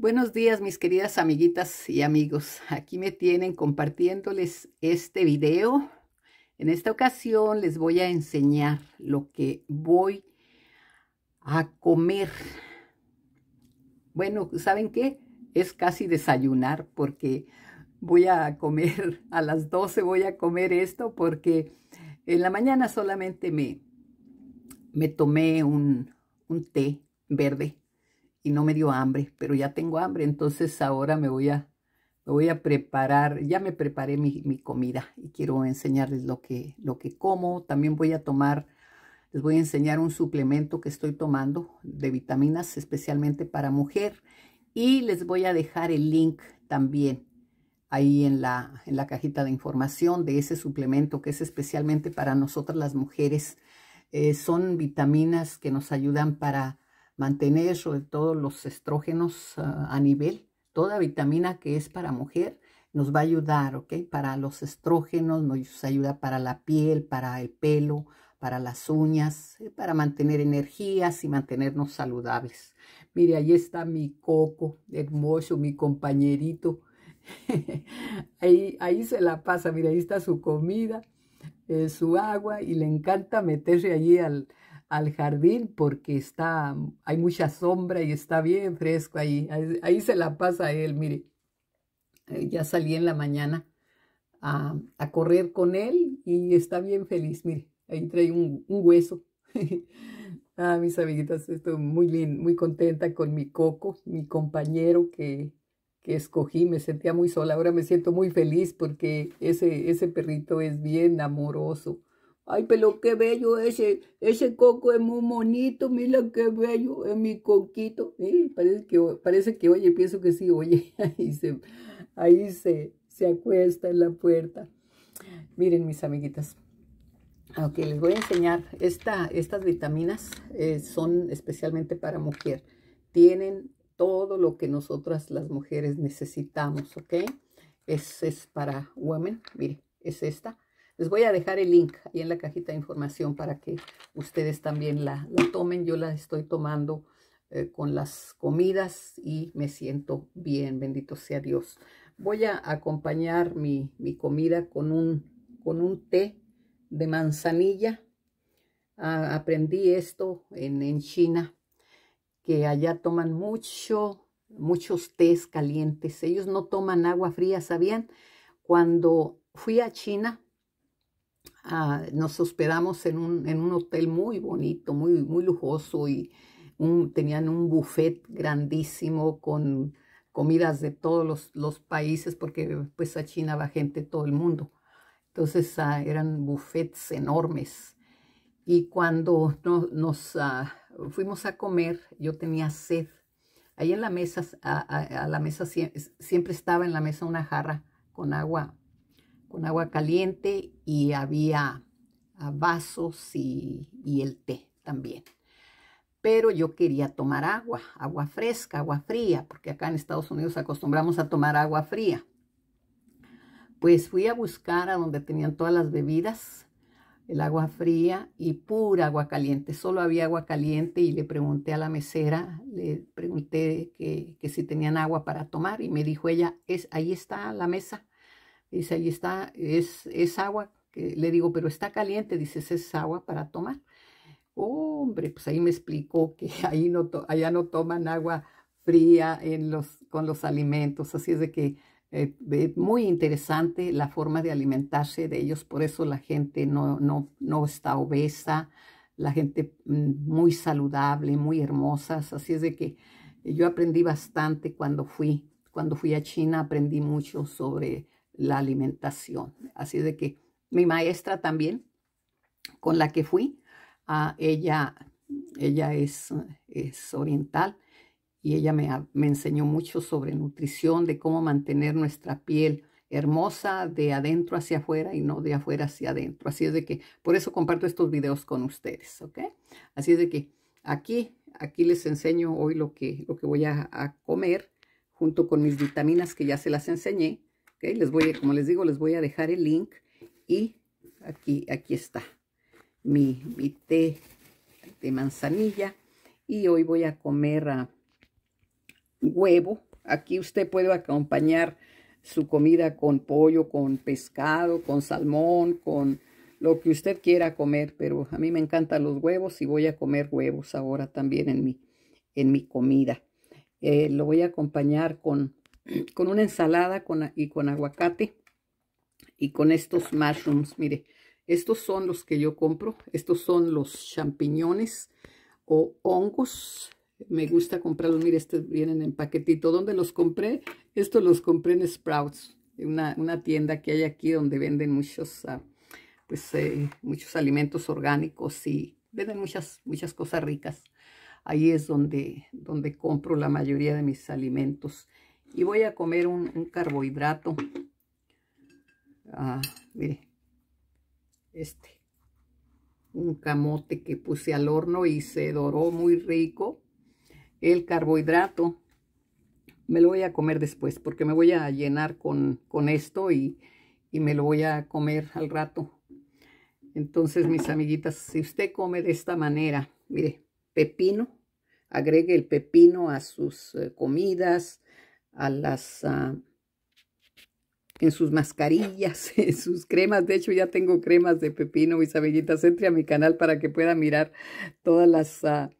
Buenos días mis queridas amiguitas y amigos. Aquí me tienen compartiéndoles este video. En esta ocasión les voy a enseñar lo que voy a comer. Bueno, ¿saben qué? Es casi desayunar porque voy a comer, a las 12 voy a comer esto porque en la mañana solamente me, me tomé un, un té verde y no me dio hambre, pero ya tengo hambre, entonces ahora me voy a, voy a preparar, ya me preparé mi, comida y quiero enseñarles lo que, lo que como. También voy a tomar, les voy a enseñar un suplemento que estoy tomando de vitaminas, especialmente para mujer. Y les voy a dejar el link también ahí en la, en la cajita de información de ese suplemento que es especialmente para nosotras las mujeres. Eh, son vitaminas que nos ayudan para mantener sobre todo los estrógenos ah, a nivel. Toda vitamina que es para mujer nos va a ayudar, ¿ok? Para los estrógenos, nos ayuda para la piel, para el pelo, para las uñas, eh, para mantener energías y mantenernos saludables. Mire, ahí está mi coco, hermoso, mi compañerito. ahí, ahí se la pasa, mire, ahí está su comida, eh, su agua y le encanta meterse allí al, al jardín porque está, hay mucha sombra y está bien fresco ahí. Ahí, se la pasa él, mire. Eh, ya salí en la mañana a, correr con él y está bien feliz, mire. Ahí trae un, hueso. ah, mis amiguitas, estoy muy muy contenta con mi coco, mi compañero que, que escogí, me sentía muy sola, ahora me siento muy feliz porque ese, ese perrito es bien amoroso Ay, pero qué bello ese, ese coco es muy bonito, mira qué bello es mi coquito. parece, que, oye, pienso que sí, oye, ahí se, ahí se, se acuesta en la puerta. Miren, mis amiguitas. Ok, les voy a enseñar. Esta, estas vitaminas eh, son especialmente para mujer. Tienen todo lo que nosotras las mujeres necesitamos, ¿ok? Es, es para women. Mire, es esta. Les voy a dejar el link ahí en la cajita de información para que ustedes también la, tomen. Yo la estoy tomando eh, con las comidas y me siento bien, bendito sea Dios. Voy a acompañar mi, comida con un, con un té de manzanilla. aprendí esto en, en China, que allá toman mucho, muchos tés calientes. Ellos no toman agua fría, ¿sabían? Cuando fui a China, Ah, nos hospedamos en un, hotel muy bonito, muy, muy lujoso y tenían un buffet grandísimo con comidas de todos los, países porque pues a China va gente de todo el mundo. Entonces ah, eran buffets enormes. Y cuando nos ah, fuimos a comer, yo tenía sed. Ahí en la mesa, a la mesa siempre estaba en la mesa una jarra con agua con agua caliente y había ah, vasos y, el té también. Pero yo quería tomar agua, agua fresca, agua fría, porque acá en Estados Unidos acostumbramos a tomar agua fría. Pues fui a buscar a donde tenían todas las bebidas, el agua fría y pura agua caliente. Solo había agua caliente y le pregunté a la mesera, le pregunté que, que si tenían agua para tomar y me dijo ella, es, ahí está la mesa, Dice, ahí está, es, es agua. le digo, pero está caliente. Dice, es agua para tomar. hombre, pues ahí me explicó que ahí no allá no toman agua fría en los, con los alimentos. Así es de que eh, es muy interesante la forma de alimentarse de ellos. Por eso la gente no, no, no está obesa, la gente mm, muy saludable, muy hermosas. Así es de que yo aprendí bastante cuando fui. Cuando fui a China aprendí mucho sobre la alimentación. Así de que mi maestra también, con la que fui, a ah, ella, ella es, es, oriental y ella me, me enseñó mucho sobre nutrición, de cómo mantener nuestra piel hermosa de adentro hacia afuera y no de afuera hacia adentro. Así es de que por eso comparto estos videos con ustedes, ¿ok? Así de que aquí, aquí les enseño hoy lo que, lo que voy a comer junto con mis vitaminas que ya se las enseñé les voy, como les digo, les voy a dejar el link y aquí, aquí está mi, mi té de manzanilla. Y hoy voy a comer ah, huevo. Aquí usted puede acompañar su comida con pollo, con pescado, con salmón, con lo que usted quiera comer. Pero a mí me encantan los huevos y voy a comer huevos ahora también en mi, en mi comida. Eh, lo voy a acompañar con con una ensalada con, y con aguacate y con estos mushrooms. Mire, estos son los que yo compro. Estos son los champiñones o hongos. Me gusta comprarlos. Mire, estos vienen en paquetito. ¿Dónde los compré? Estos los compré en Sprouts, una, una tienda que hay aquí donde venden muchos, ah, pues, eh, muchos alimentos orgánicos y venden muchas, muchas cosas ricas. Ahí es donde, donde compro la mayoría de mis alimentos. Y voy a comer un, carbohidrato. Ah, mire. Este. Un camote que puse al horno y se doró muy rico. El carbohidrato me lo voy a comer después porque me voy a llenar con, esto y, me lo voy a comer al rato. Entonces, mis amiguitas, si usted come de esta manera, mire, pepino, agregue el pepino a sus eh, comidas, a las... Ah, en sus mascarillas, en sus cremas. De hecho, ya tengo cremas de pepino, mis amiguitas. Entre a mi canal para que pueda mirar todas las... Ah,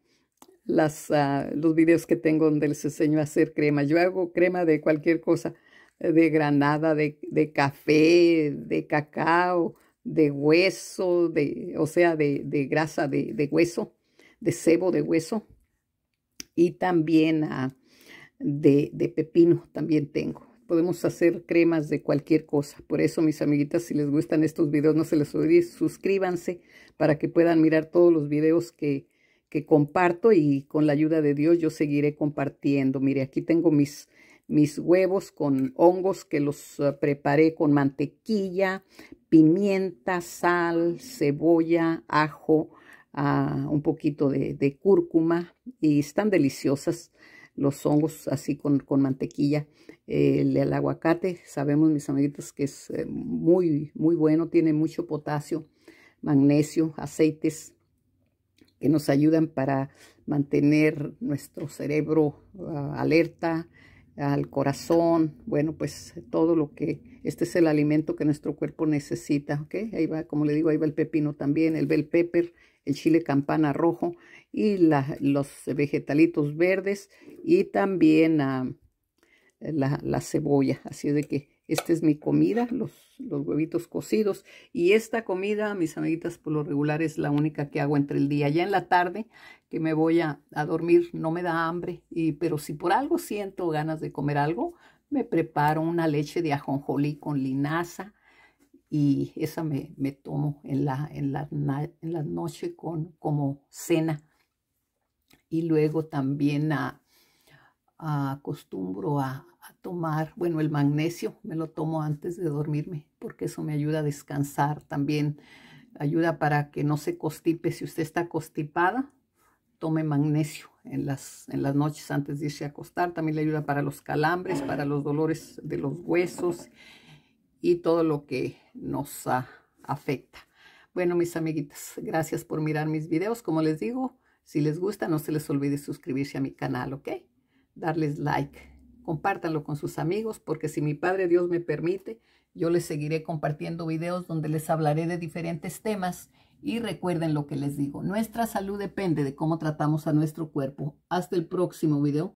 las, ah, los videos que tengo donde les enseño a hacer crema. Yo hago crema de cualquier cosa, de granada, de, café, de cacao, de hueso, de, o sea, de, grasa de, hueso, de sebo de hueso. Y también a de, pepino también tengo. Podemos hacer cremas de cualquier cosa. Por eso, mis amiguitas, si les gustan estos videos, no se les olvide, suscríbanse para que puedan mirar todos los videos que, que comparto y con la ayuda de Dios yo seguiré compartiendo. Mire, aquí tengo mis, mis huevos con hongos que los eh, preparé con mantequilla, pimienta, sal, cebolla, ajo, ah, un poquito de, cúrcuma y están deliciosas los hongos así con, con mantequilla. El, aguacate, sabemos mis amiguitos que es eh, muy, muy bueno, tiene mucho potasio, magnesio, aceites que nos ayudan para mantener nuestro cerebro ah, alerta, al corazón, bueno, pues todo lo que, este es el alimento que nuestro cuerpo necesita, ¿ok? Ahí va, como le digo, ahí va el pepino también, el bell pepper, el chile campana rojo y los vegetalitos verdes y también ah, la, cebolla. Así de que esta es mi comida, los, huevitos cocidos. Y esta comida, mis amiguitas, por lo regular es la única que hago entre el día. Ya en la tarde que me voy a, a dormir no me da hambre, y, pero si por algo siento ganas de comer algo, me preparo una leche de ajonjolí con linaza, y esa me, tomo en la, en en, noche con, como cena. Y luego también acostumbro a, tomar, bueno, el magnesio me lo tomo antes de dormirme porque eso me ayuda a descansar también, ayuda para que no se constipe. Si usted está constipada, tome magnesio en las, en las noches antes de irse a acostar. También le ayuda para los calambres, para los dolores de los huesos y todo lo que nos afecta. Bueno, mis amiguitas, gracias por mirar mis videos. Como les digo, si les gusta, no se les olvide suscribirse a mi canal, ¿ok? Darles like. Compártanlo con sus amigos, porque si mi Padre Dios me permite, yo les seguiré compartiendo videos donde les hablaré de diferentes temas. Y recuerden lo que les digo, nuestra salud depende de cómo tratamos a nuestro cuerpo. Hasta el próximo video.